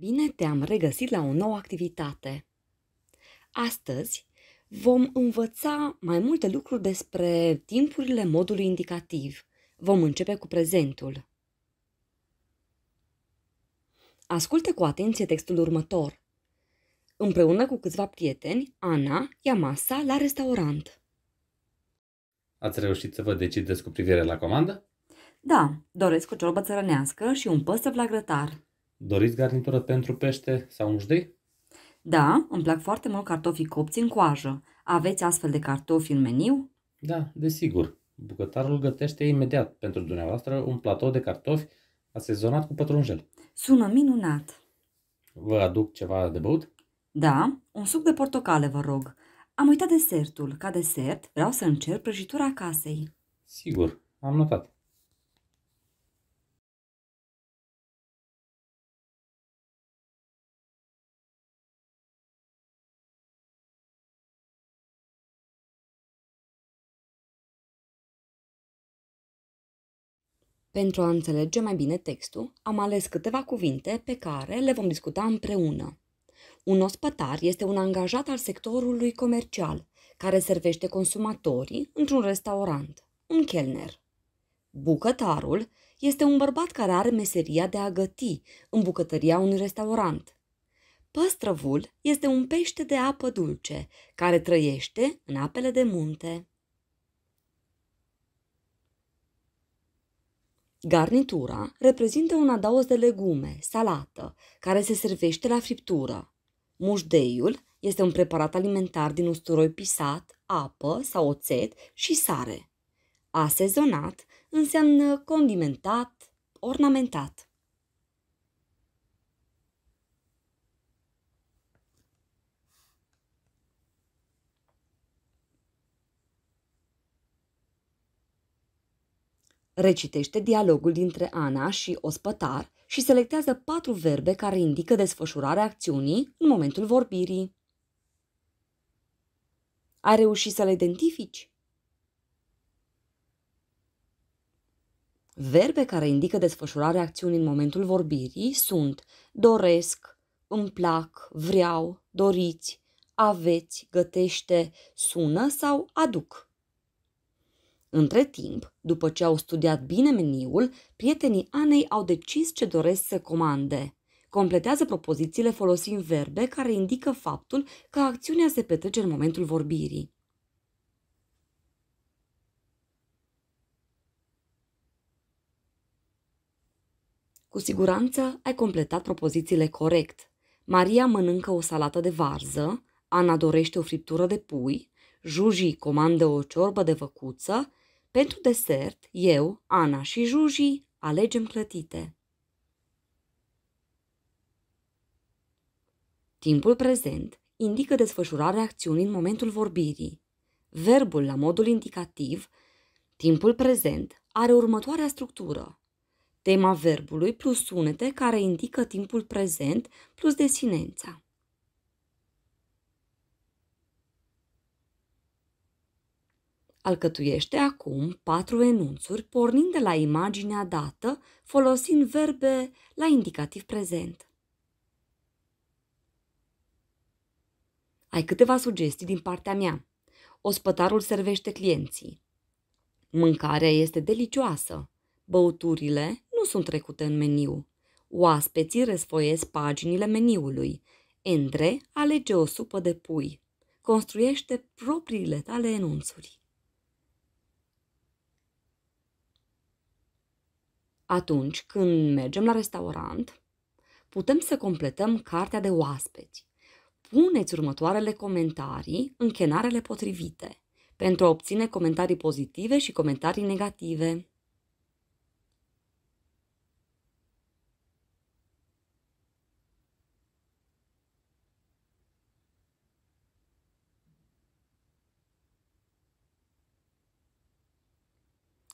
Bine te-am regăsit la o nouă activitate! Astăzi vom învăța mai multe lucruri despre timpurile modului indicativ. Vom începe cu prezentul. Ascultă cu atenție textul următor. Împreună cu câțiva prieteni, Ana ia masa la restaurant. Ați reușit să vă decideți cu privire la comandă? Da, doresc o ciorbă țărănească și un păstrăv la grătar. Doriți garnitură pentru pește sau mușdei? Da, îmi plac foarte mult cartofii copți în coajă. Aveți astfel de cartofi în meniu? Da, desigur. Bucătarul gătește imediat pentru dumneavoastră un platou de cartofi asezonat cu pătrunjel. Sună minunat! Vă aduc ceva de băut? Da, un suc de portocale, vă rog. Am uitat desertul. Ca desert vreau să încerc prăjitura casei. Sigur, am notat. Pentru a înțelege mai bine textul, am ales câteva cuvinte pe care le vom discuta împreună. Un ospătar este un angajat al sectorului comercial, care servește consumatorii într-un restaurant, un chelner. Bucătarul este un bărbat care are meseria de a găti în bucătăria unui restaurant. Păstrăvul este un pește de apă dulce care trăiește în apele de munte. Garnitura reprezintă un adaos de legume, salată, care se servește la friptură. Mușdeiul este un preparat alimentar din usturoi pisat, apă sau oțet și sare. Asezonat înseamnă condimentat, ornamentat. Recitește dialogul dintre Ana și ospătar și selectează patru verbe care indică desfășurarea acțiunii în momentul vorbirii. Ai reușit să le identifici? Verbe care indică desfășurarea acțiunii în momentul vorbirii sunt doresc, îmi plac, vreau, doriți, aveți, gătește, sună sau aduc. Între timp, după ce au studiat bine meniul, prietenii Anei au decis ce doresc să comande. Completează propozițiile folosind verbe care indică faptul că acțiunea se petrece în momentul vorbirii. Cu siguranță ai completat propozițiile corect. Maria mănâncă o salată de varză, Ana dorește o friptură de pui, Juji comandă o ciorbă de văcuță, pentru desert, eu, Ana și Juji alegem clătite. Timpul prezent indică desfășurarea acțiunii în momentul vorbirii. Verbul la modul indicativ, timpul prezent, are următoarea structură. Tema verbului plus sunete care indică timpul prezent plus desinența. Alcătuiește acum patru enunțuri pornind de la imaginea dată, folosind verbe la indicativ prezent. Ai câteva sugestii din partea mea. Ospătarul servește clienții. Mâncarea este delicioasă. Băuturile nu sunt trecute în meniu. Oaspeții răsfoiesc paginile meniului. Endre alege o supă de pui. Construiește propriile tale enunțuri. Atunci când mergem la restaurant, putem să completăm cartea de oaspeți. Puneți următoarele comentarii în chenarele potrivite pentru a obține comentarii pozitive și comentarii negative.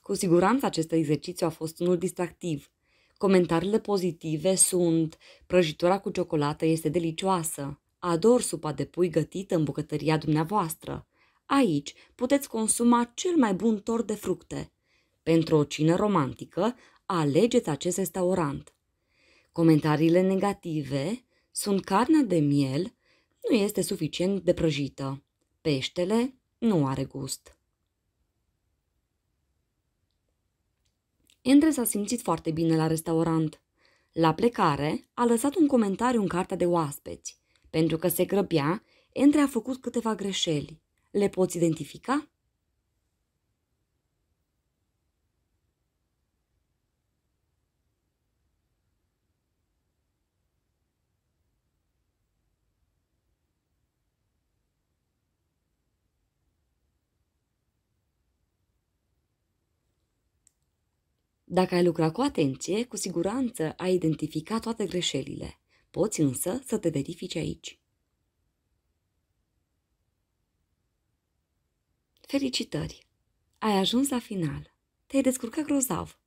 Cu siguranță acest exercițiu a fost unul distractiv. Comentariile pozitive sunt prăjitura cu ciocolată este delicioasă, ador supa de pui gătită în bucătăria dumneavoastră. Aici puteți consuma cel mai bun tort de fructe. Pentru o cină romantică, alegeți acest restaurant. Comentariile negative sunt carnea de miel nu este suficient de prăjită. Peștele nu are gust. Endre s-a simțit foarte bine la restaurant. La plecare, a lăsat un comentariu în cartea de oaspeți. Pentru că se grăbea, Endre a făcut câteva greșeli. Le poți identifica? Dacă ai lucrat cu atenție, cu siguranță ai identificat toate greșelile. Poți însă să te verifici aici. Felicitări! Ai ajuns la final. Te-ai descurcat grozav.